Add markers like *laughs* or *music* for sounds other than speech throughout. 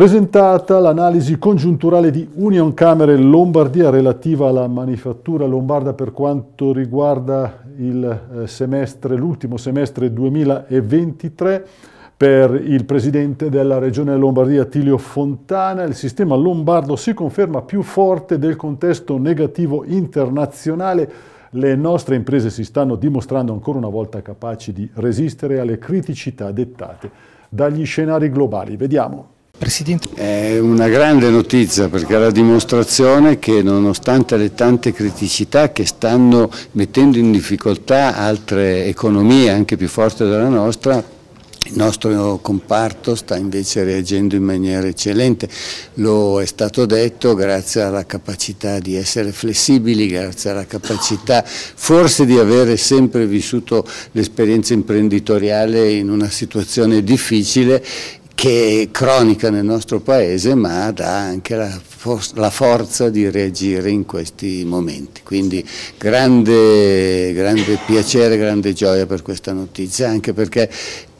Presentata l'analisi congiunturale di Union Camere Lombardia relativa alla manifattura lombarda per quanto riguarda eh, semestre, l'ultimo semestre 2023 per il presidente della regione Lombardia Tilio Fontana, il sistema lombardo si conferma più forte del contesto negativo internazionale. Le nostre imprese si stanno dimostrando ancora una volta capaci di resistere alle criticità dettate dagli scenari globali. Vediamo. Presidente. È una grande notizia perché è la dimostrazione che nonostante le tante criticità che stanno mettendo in difficoltà altre economie anche più forti della nostra, il nostro comparto sta invece reagendo in maniera eccellente, lo è stato detto grazie alla capacità di essere flessibili, grazie alla capacità forse di avere sempre vissuto l'esperienza imprenditoriale in una situazione difficile che è cronica nel nostro paese ma dà anche la, for la forza di reagire in questi momenti. Quindi grande, grande piacere, grande gioia per questa notizia, anche perché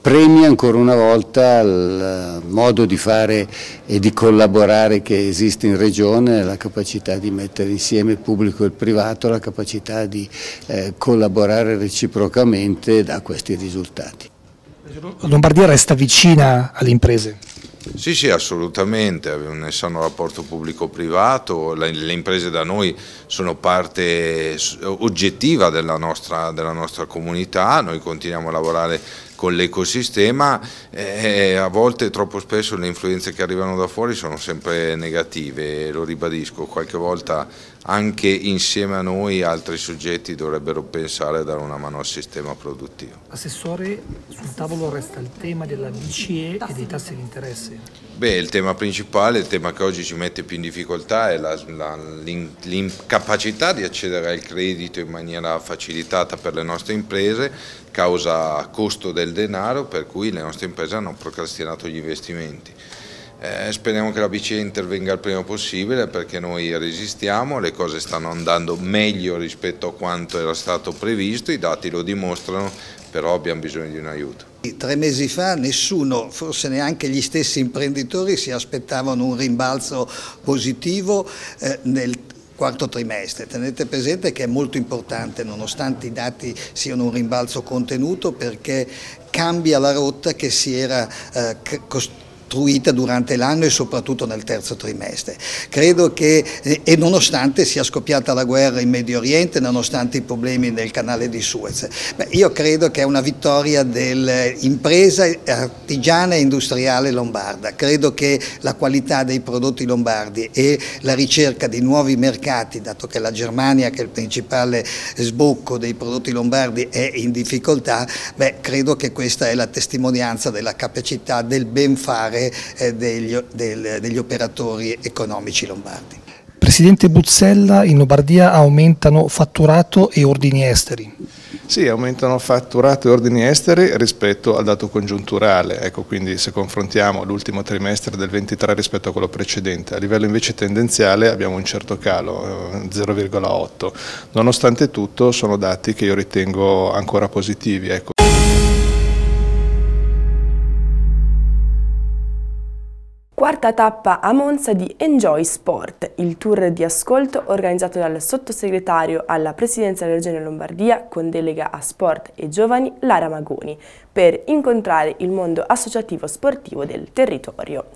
premia ancora una volta il modo di fare e di collaborare che esiste in Regione, la capacità di mettere insieme il pubblico e il privato, la capacità di eh, collaborare reciprocamente da questi risultati. La Lombardia resta vicina alle imprese? Sì, sì, assolutamente, ne sanno rapporto pubblico-privato, le imprese da noi sono parte oggettiva della nostra, della nostra comunità, noi continuiamo a lavorare con l'ecosistema e a volte troppo spesso le influenze che arrivano da fuori sono sempre negative, lo ribadisco, qualche volta anche insieme a noi altri soggetti dovrebbero pensare a dare una mano al sistema produttivo. Assessore, sul tavolo resta il tema della BCE e dei tassi di interesse. Beh, il tema principale, il tema che oggi ci mette più in difficoltà è l'incapacità di accedere al credito in maniera facilitata per le nostre imprese, causa costo del denaro, per cui le nostre imprese hanno procrastinato gli investimenti. Eh, speriamo che la BCE intervenga il prima possibile perché noi resistiamo, le cose stanno andando meglio rispetto a quanto era stato previsto, i dati lo dimostrano, però abbiamo bisogno di un aiuto. Tre mesi fa nessuno, forse neanche gli stessi imprenditori, si aspettavano un rimbalzo positivo eh, nel quarto trimestre. Tenete presente che è molto importante, nonostante i dati siano un rimbalzo contenuto, perché cambia la rotta che si era eh, costruita costruita durante l'anno e soprattutto nel terzo trimestre. Credo che, eh, e nonostante sia scoppiata la guerra in Medio Oriente, nonostante i problemi nel canale di Suez, beh, io credo che è una vittoria dell'impresa artigiana e industriale lombarda. Credo che la qualità dei prodotti lombardi e la ricerca di nuovi mercati, dato che la Germania, che è il principale sbocco dei prodotti lombardi, è in difficoltà, beh, credo che questa è la testimonianza della capacità del ben fare favore eh, degli, degli operatori economici lombardi. Presidente Buzzella, in Lombardia aumentano fatturato e ordini esteri. Sì, aumentano fatturato e ordini esteri rispetto al dato congiunturale, ecco, quindi se confrontiamo l'ultimo trimestre del 23 rispetto a quello precedente, a livello invece tendenziale abbiamo un certo calo, 0,8, eh, nonostante tutto sono dati che io ritengo ancora positivi. Ecco. quarta tappa a Monza di Enjoy Sport, il tour di ascolto organizzato dal sottosegretario alla Presidenza della Regione Lombardia con delega a sport e giovani Lara Magoni per incontrare il mondo associativo sportivo del territorio.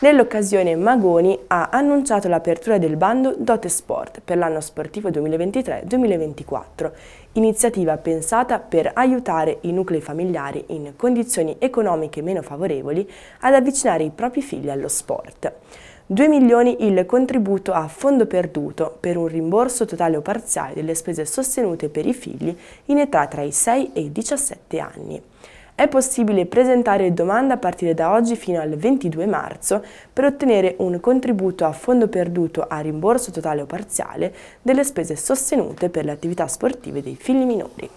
Nell'occasione Magoni ha annunciato l'apertura del bando Dote Sport per l'anno sportivo 2023-2024 iniziativa pensata per aiutare i nuclei familiari in condizioni economiche meno favorevoli ad avvicinare i propri figli allo sport. 2 milioni il contributo a fondo perduto per un rimborso totale o parziale delle spese sostenute per i figli in età tra i 6 e i 17 anni. È possibile presentare domanda a partire da oggi fino al 22 marzo per ottenere un contributo a fondo perduto a rimborso totale o parziale delle spese sostenute per le attività sportive dei figli minori.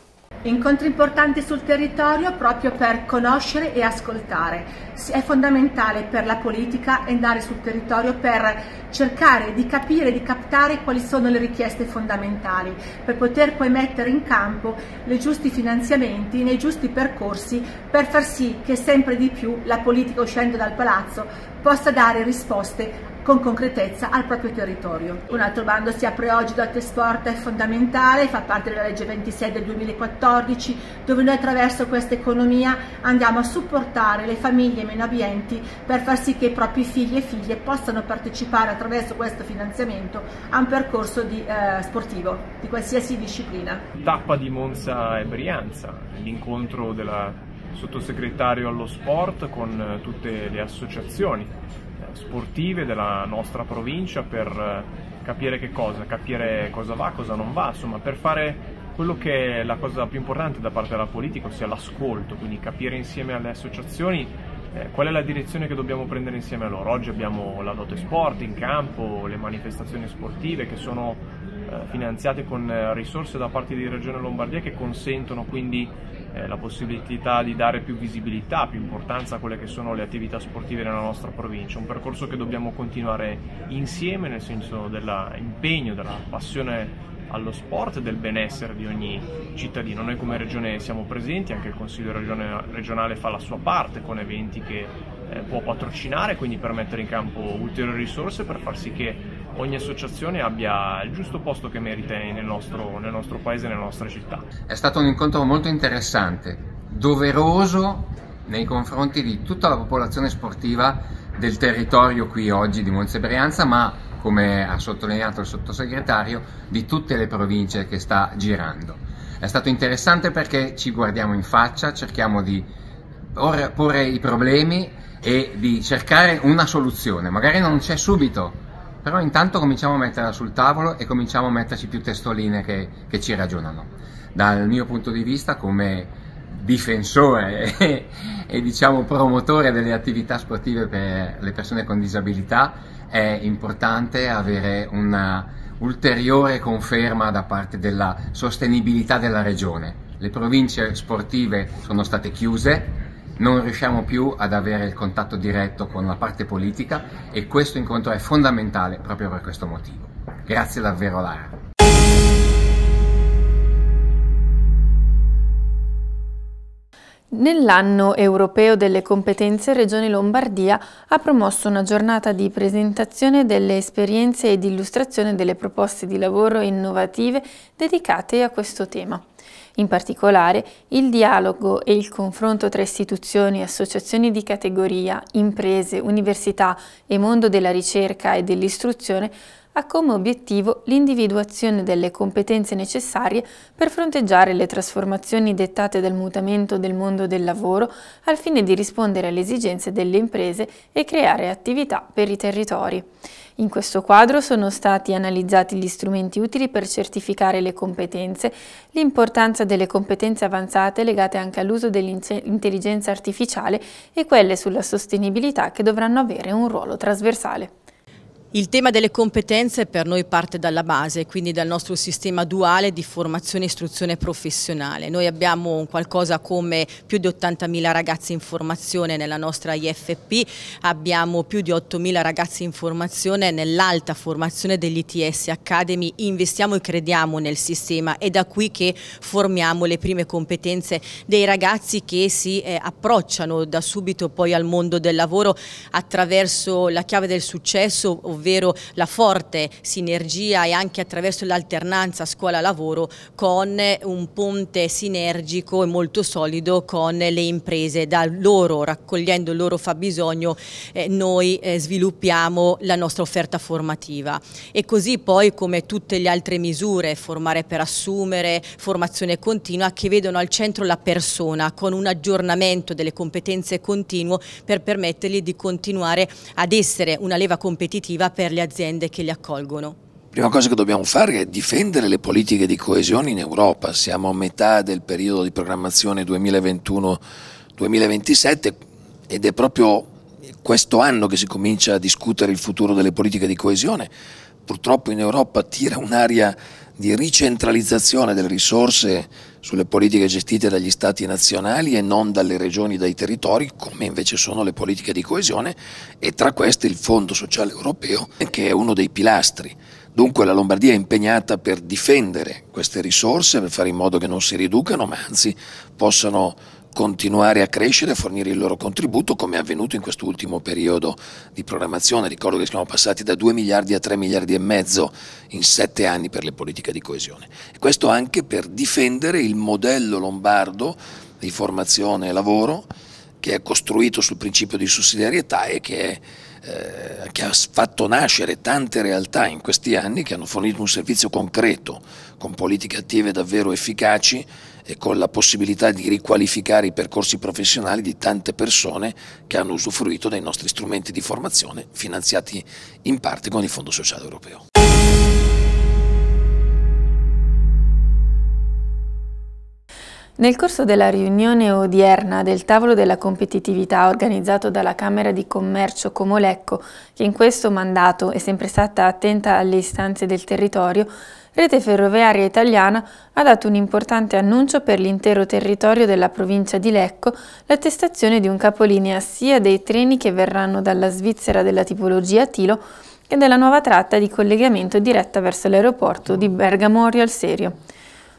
Incontri importanti sul territorio proprio per conoscere e ascoltare. È fondamentale per la politica andare sul territorio per cercare di capire, di captare quali sono le richieste fondamentali, per poter poi mettere in campo i giusti finanziamenti nei giusti percorsi per far sì che sempre di più la politica uscendo dal palazzo possa dare risposte con concretezza al proprio territorio. Un altro bando si apre oggi dal trasporto, è fondamentale, fa parte della legge 26 del 2014, dove noi attraverso questa economia andiamo a supportare le famiglie meno abbienti per far sì che i propri figli e figlie possano partecipare attraverso questo finanziamento a un percorso di, eh, sportivo di qualsiasi disciplina. Tappa di Monza e Brianza, l'incontro del sottosegretario allo sport con eh, tutte le associazioni sportive della nostra provincia per eh, capire che cosa, capire cosa va, cosa non va, insomma per fare quello che è la cosa più importante da parte della politica, ossia l'ascolto, quindi capire insieme alle associazioni eh, qual è la direzione che dobbiamo prendere insieme a loro. Oggi abbiamo la Dote Sport in campo, le manifestazioni sportive che sono eh, finanziate con eh, risorse da parte di Regione Lombardia che consentono quindi eh, la possibilità di dare più visibilità, più importanza a quelle che sono le attività sportive nella nostra provincia, un percorso che dobbiamo continuare insieme nel senso dell'impegno, della passione allo sport e del benessere di ogni cittadino. Noi come regione siamo presenti, anche il Consiglio regionale fa la sua parte con eventi che eh, può patrocinare, quindi per mettere in campo ulteriori risorse per far sì che ogni associazione abbia il giusto posto che merita nel nostro, nel nostro paese, nelle nostre città. È stato un incontro molto interessante, doveroso nei confronti di tutta la popolazione sportiva del territorio qui oggi di Monzebrianza, ma come ha sottolineato il sottosegretario, di tutte le province che sta girando. È stato interessante perché ci guardiamo in faccia, cerchiamo di porre i problemi e di cercare una soluzione. Magari non c'è subito però intanto cominciamo a metterla sul tavolo e cominciamo a metterci più testoline che, che ci ragionano. Dal mio punto di vista come difensore *laughs* e, e, diciamo promotore delle attività sportive per le persone con disabilità è importante avere una ulteriore conferma da parte della sostenibilità della regione. Le province sportive sono state chiuse, non riusciamo più ad avere il contatto diretto con la parte politica e questo incontro è fondamentale proprio per questo motivo. Grazie davvero Lara. Nell'anno europeo delle competenze Regione Lombardia ha promosso una giornata di presentazione delle esperienze e di illustrazione delle proposte di lavoro innovative dedicate a questo tema. In particolare, il dialogo e il confronto tra istituzioni, associazioni di categoria, imprese, università e mondo della ricerca e dell'istruzione ha come obiettivo l'individuazione delle competenze necessarie per fronteggiare le trasformazioni dettate dal mutamento del mondo del lavoro al fine di rispondere alle esigenze delle imprese e creare attività per i territori. In questo quadro sono stati analizzati gli strumenti utili per certificare le competenze, l'importanza delle competenze avanzate legate anche all'uso dell'intelligenza artificiale e quelle sulla sostenibilità che dovranno avere un ruolo trasversale. Il tema delle competenze per noi parte dalla base, quindi dal nostro sistema duale di formazione e istruzione professionale. Noi abbiamo qualcosa come più di 80.000 ragazzi in formazione nella nostra IFP, abbiamo più di 8.000 ragazzi in formazione nell'alta formazione dell'ITS Academy, investiamo e crediamo nel sistema, è da qui che formiamo le prime competenze dei ragazzi che si eh, approcciano da subito poi al mondo del lavoro attraverso la chiave del successo, ovvero ovvero la forte sinergia e anche attraverso l'alternanza scuola-lavoro con un ponte sinergico e molto solido con le imprese. Da loro, raccogliendo il loro fabbisogno, eh, noi eh, sviluppiamo la nostra offerta formativa. E così poi come tutte le altre misure, formare per assumere, formazione continua, che vedono al centro la persona con un aggiornamento delle competenze continuo per permettergli di continuare ad essere una leva competitiva positiva per le aziende che li accolgono. La prima cosa che dobbiamo fare è difendere le politiche di coesione in Europa. Siamo a metà del periodo di programmazione 2021-2027 ed è proprio questo anno che si comincia a discutere il futuro delle politiche di coesione. Purtroppo in Europa tira un'aria di ricentralizzazione delle risorse sulle politiche gestite dagli stati nazionali e non dalle regioni, dai territori, come invece sono le politiche di coesione e tra queste il Fondo Sociale Europeo che è uno dei pilastri. Dunque la Lombardia è impegnata per difendere queste risorse, per fare in modo che non si riducano, ma anzi possano continuare a crescere e fornire il loro contributo come è avvenuto in quest'ultimo periodo di programmazione. Ricordo che siamo passati da 2 miliardi a 3 miliardi e mezzo in 7 anni per le politiche di coesione. E questo anche per difendere il modello lombardo di formazione e lavoro che è costruito sul principio di sussidiarietà e che è eh, che ha fatto nascere tante realtà in questi anni che hanno fornito un servizio concreto con politiche attive davvero efficaci e con la possibilità di riqualificare i percorsi professionali di tante persone che hanno usufruito dei nostri strumenti di formazione finanziati in parte con il Fondo Sociale Europeo. Nel corso della riunione odierna del tavolo della competitività organizzato dalla Camera di Commercio Comolecco, che in questo mandato è sempre stata attenta alle istanze del territorio, Rete Ferroviaria Italiana ha dato un importante annuncio per l'intero territorio della provincia di Lecco l'attestazione di un capolinea sia dei treni che verranno dalla Svizzera della tipologia Tilo che della nuova tratta di collegamento diretta verso l'aeroporto di Bergamo-Orio al Serio.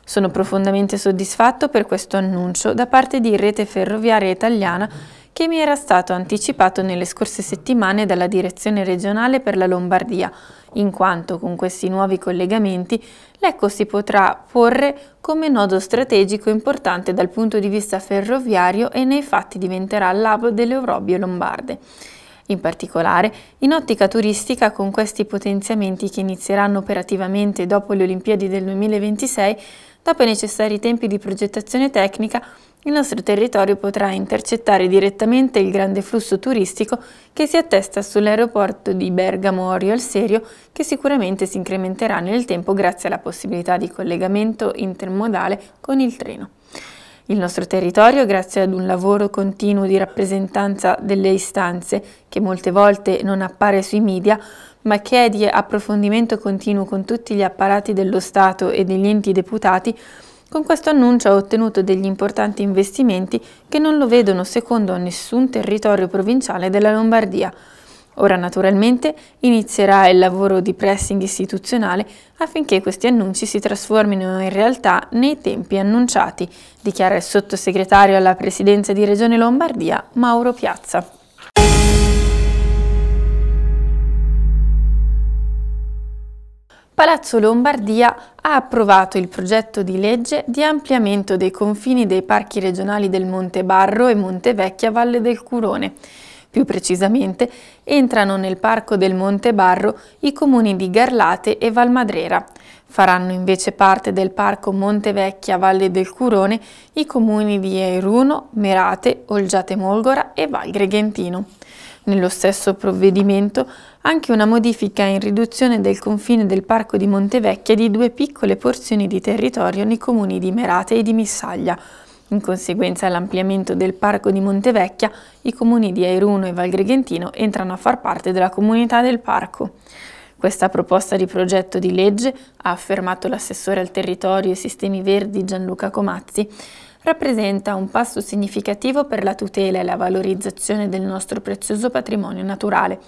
Sono profondamente soddisfatto per questo annuncio da parte di Rete Ferroviaria Italiana che mi era stato anticipato nelle scorse settimane dalla Direzione regionale per la Lombardia, in quanto con questi nuovi collegamenti l'Ecco si potrà porre come nodo strategico importante dal punto di vista ferroviario e nei fatti diventerà l'hub delle Eurobie lombarde. In particolare, in ottica turistica, con questi potenziamenti che inizieranno operativamente dopo le Olimpiadi del 2026, Dopo i necessari tempi di progettazione tecnica, il nostro territorio potrà intercettare direttamente il grande flusso turistico che si attesta sull'aeroporto di Bergamo Orio al Serio, che sicuramente si incrementerà nel tempo grazie alla possibilità di collegamento intermodale con il treno. Il nostro territorio, grazie ad un lavoro continuo di rappresentanza delle istanze, che molte volte non appare sui media, ma che è di approfondimento continuo con tutti gli apparati dello Stato e degli enti deputati, con questo annuncio ha ottenuto degli importanti investimenti che non lo vedono secondo nessun territorio provinciale della Lombardia. Ora naturalmente inizierà il lavoro di pressing istituzionale affinché questi annunci si trasformino in realtà nei tempi annunciati, dichiara il sottosegretario alla presidenza di Regione Lombardia Mauro Piazza. Palazzo Lombardia ha approvato il progetto di legge di ampliamento dei confini dei parchi regionali del Monte Barro e Monte Vecchia Valle del Curone. Più precisamente, entrano nel parco del Monte Barro i comuni di Garlate e Valmadrera. Faranno invece parte del parco Monte Vecchia Valle del Curone i comuni di Eiruno, Merate, Olgiate Molgora e Val Greghentino. Nello stesso provvedimento anche una modifica in riduzione del confine del Parco di Montevecchia di due piccole porzioni di territorio nei comuni di Merate e di Missaglia. In conseguenza all'ampliamento del Parco di Montevecchia, i comuni di Airuno e Valgreghentino entrano a far parte della comunità del parco. Questa proposta di progetto di legge, ha affermato l'assessore al territorio e sistemi verdi Gianluca Comazzi, rappresenta un passo significativo per la tutela e la valorizzazione del nostro prezioso patrimonio naturale,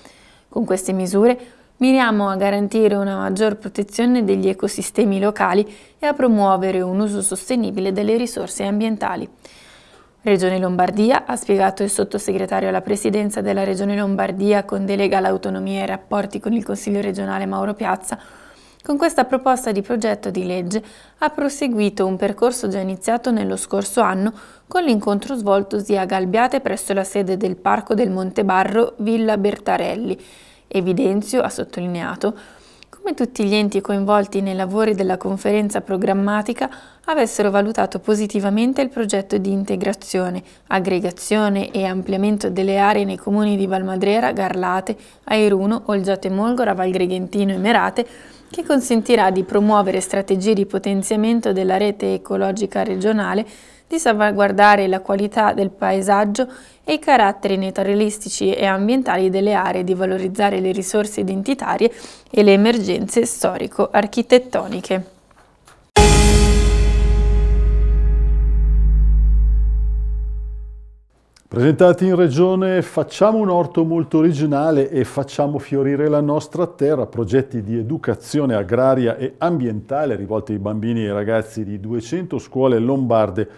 con queste misure miriamo a garantire una maggior protezione degli ecosistemi locali e a promuovere un uso sostenibile delle risorse ambientali. Regione Lombardia, ha spiegato il sottosegretario alla presidenza della Regione Lombardia con delega all'autonomia e ai rapporti con il Consiglio regionale Mauro Piazza, con questa proposta di progetto di legge ha proseguito un percorso già iniziato nello scorso anno con l'incontro svoltosi a Galbiate presso la sede del Parco del Montebarro Villa Bertarelli. Evidenzio, ha sottolineato, come tutti gli enti coinvolti nei lavori della conferenza programmatica avessero valutato positivamente il progetto di integrazione, aggregazione e ampliamento delle aree nei comuni di Valmadrera, Garlate, Airuno, Olgiate Molgora, Valgreghentino e Merate, che consentirà di promuovere strategie di potenziamento della rete ecologica regionale di salvaguardare la qualità del paesaggio e i caratteri naturalistici e ambientali delle aree, di valorizzare le risorse identitarie e le emergenze storico-architettoniche. Presentati in regione Facciamo un orto molto originale e facciamo fiorire la nostra terra, progetti di educazione agraria e ambientale rivolti ai bambini e ai ragazzi di 200 scuole lombarde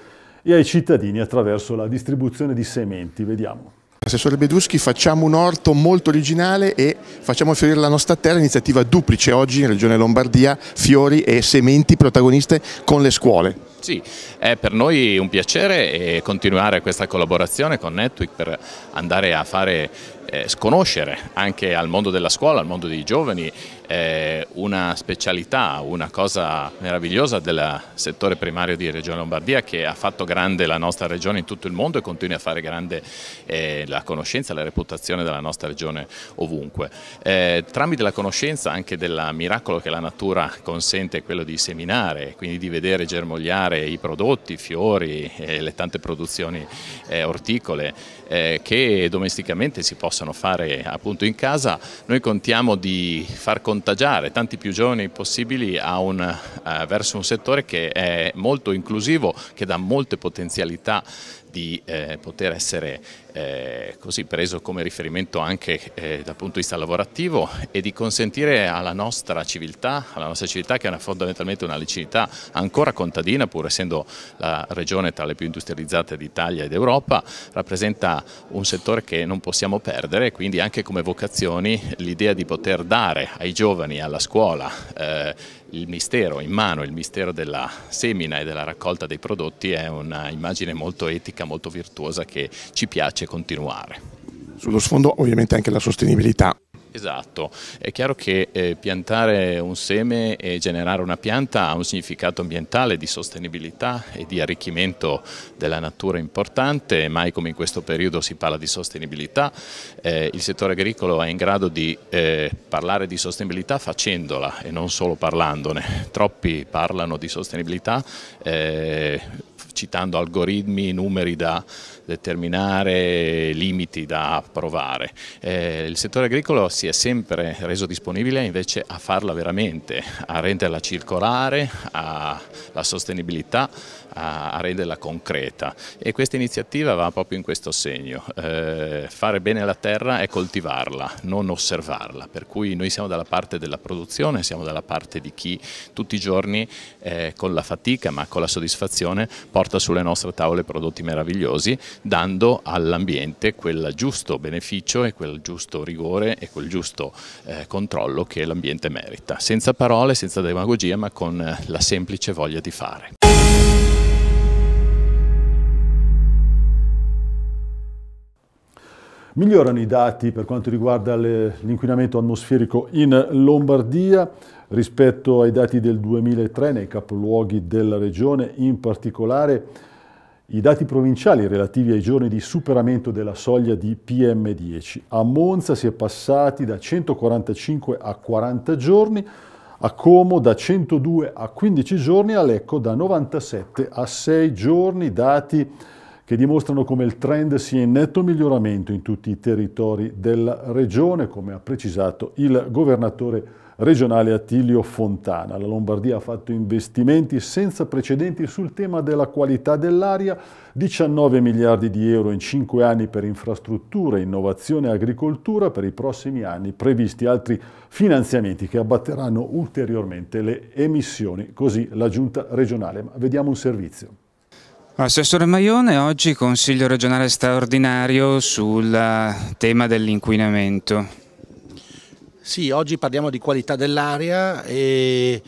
e ai cittadini attraverso la distribuzione di sementi. Vediamo. Assessore Beduschi, facciamo un orto molto originale e facciamo fiorire la nostra terra, iniziativa duplice oggi in Regione Lombardia, fiori e sementi protagoniste con le scuole. Sì, è per noi un piacere eh, continuare questa collaborazione con Netweek per andare a fare eh, sconoscere anche al mondo della scuola, al mondo dei giovani, eh, una specialità, una cosa meravigliosa del settore primario di Regione Lombardia che ha fatto grande la nostra regione in tutto il mondo e continua a fare grande eh, la conoscenza e la reputazione della nostra regione ovunque. Eh, tramite la conoscenza anche del miracolo che la natura consente, quello di seminare, quindi di vedere germogliare i prodotti, i fiori, e eh, le tante produzioni eh, orticole eh, che domesticamente si possono fare appunto in casa, noi contiamo di far contare contagiare tanti più giovani possibili un, eh, verso un settore che è molto inclusivo, che dà molte potenzialità di eh, poter essere eh, così preso come riferimento anche eh, dal punto di vista lavorativo e di consentire alla nostra civiltà, alla nostra civiltà che è una, fondamentalmente una licinità ancora contadina pur essendo la regione tra le più industrializzate d'Italia ed Europa, rappresenta un settore che non possiamo perdere quindi anche come vocazioni l'idea di poter dare ai giovani, alla scuola, eh, il mistero in mano, il mistero della semina e della raccolta dei prodotti è un'immagine molto etica, molto virtuosa che ci piace continuare. Sullo sfondo ovviamente anche la sostenibilità. Esatto, è chiaro che eh, piantare un seme e generare una pianta ha un significato ambientale di sostenibilità e di arricchimento della natura importante, mai come in questo periodo si parla di sostenibilità, eh, il settore agricolo è in grado di eh, parlare di sostenibilità facendola e non solo parlandone, troppi parlano di sostenibilità eh, citando algoritmi, numeri da determinare limiti da provare. Eh, il settore agricolo si è sempre reso disponibile invece a farla veramente, a renderla circolare, alla sostenibilità, a, a, renderla concreta e questa iniziativa va proprio in questo segno. Eh, fare bene la terra è coltivarla, non osservarla, per cui noi siamo dalla parte della produzione, siamo dalla parte di chi tutti i giorni eh, con la fatica ma con la soddisfazione porta sulle nostre tavole prodotti meravigliosi dando all'ambiente quel giusto beneficio e quel giusto rigore e quel giusto eh, controllo che l'ambiente merita, senza parole, senza demagogia, ma con eh, la semplice voglia di fare. Migliorano i dati per quanto riguarda l'inquinamento atmosferico in Lombardia rispetto ai dati del 2003 nei capoluoghi della regione, in particolare i dati provinciali relativi ai giorni di superamento della soglia di PM10. A Monza si è passati da 145 a 40 giorni, a Como da 102 a 15 giorni, a Lecco da 97 a 6 giorni, dati che dimostrano come il trend sia in netto miglioramento in tutti i territori della regione, come ha precisato il governatore regionale Attilio Fontana. La Lombardia ha fatto investimenti senza precedenti sul tema della qualità dell'aria, 19 miliardi di euro in 5 anni per infrastrutture, innovazione e agricoltura, per i prossimi anni previsti altri finanziamenti che abbatteranno ulteriormente le emissioni, così la giunta regionale. Ma vediamo un servizio. Assessore Maione, oggi Consiglio regionale straordinario sul eh, tema dell'inquinamento. Sì, oggi parliamo di qualità dell'aria e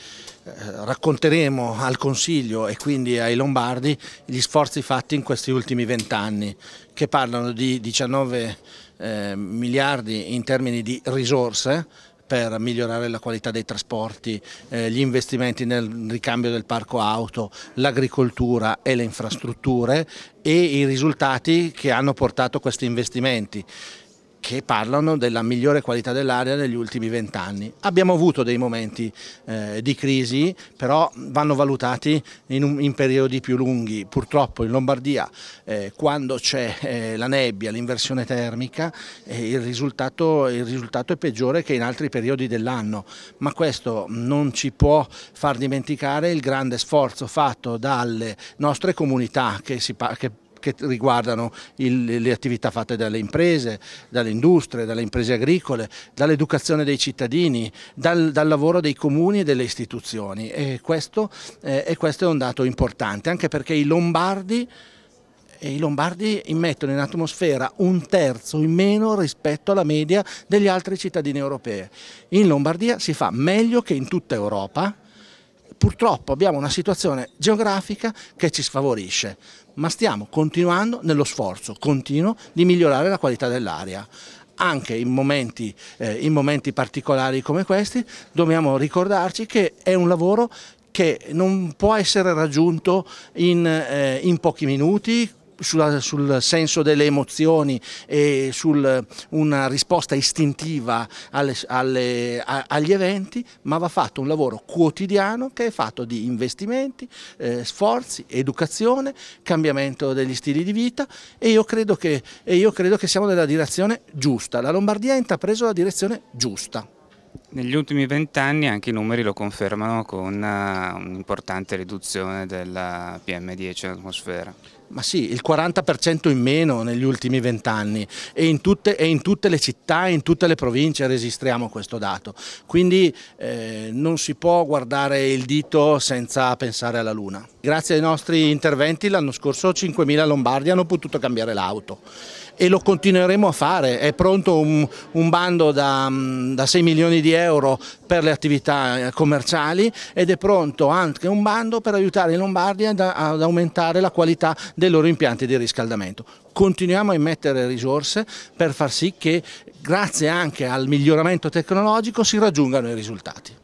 eh, racconteremo al Consiglio e quindi ai Lombardi gli sforzi fatti in questi ultimi vent'anni che parlano di 19 eh, miliardi in termini di risorse per migliorare la qualità dei trasporti, eh, gli investimenti nel ricambio del parco auto, l'agricoltura e le infrastrutture e i risultati che hanno portato questi investimenti che parlano della migliore qualità dell'aria negli ultimi vent'anni. Abbiamo avuto dei momenti eh, di crisi, però vanno valutati in, un, in, periodi più lunghi. Purtroppo in Lombardia, eh, quando c'è eh, la nebbia, l'inversione termica, eh, il risultato, il, risultato, è peggiore che in altri periodi dell'anno, ma questo non ci può far dimenticare il grande sforzo fatto dalle nostre comunità che, si, che che riguardano il, le attività fatte dalle imprese, dalle industrie, dalle imprese agricole, dall'educazione dei cittadini, dal, dal, lavoro dei comuni e delle istituzioni e questo, eh, e questo è un dato importante anche perché i lombardi e i lombardi immettono in atmosfera un terzo in meno rispetto alla media degli altri cittadini europei. In Lombardia si fa meglio che in tutta Europa, purtroppo abbiamo una situazione geografica che ci sfavorisce, ma stiamo continuando nello sforzo continuo di migliorare la qualità dell'aria anche in momenti, eh, in momenti, particolari come questi dobbiamo ricordarci che è un lavoro che non può essere raggiunto in, eh, in pochi minuti sulla, sul senso delle emozioni e su una risposta istintiva alle, alle, a, agli eventi, ma va fatto un lavoro quotidiano che è fatto di investimenti, eh, sforzi, educazione, cambiamento degli stili di vita e io credo che, io credo che siamo nella direzione giusta. La Lombardia ha intrapreso la direzione giusta. Negli ultimi vent'anni anche i numeri lo confermano con eh, un'importante riduzione della PM10 in atmosfera. Ma sì, il 40% in meno negli ultimi vent'anni e, e, in tutte le città e in tutte le province registriamo questo dato. Quindi eh, non si può guardare il dito senza pensare alla Luna. Grazie ai nostri interventi l'anno scorso 5.000 lombardi hanno potuto cambiare l'auto e lo continueremo a fare. È pronto un, un bando da, mm, da 6 milioni di euro per le attività eh, commerciali ed è pronto anche un bando per aiutare i Lombardi ad, ad aumentare la qualità dei loro impianti di riscaldamento. Continuiamo a immettere risorse per far sì che grazie anche al miglioramento tecnologico si raggiungano i risultati.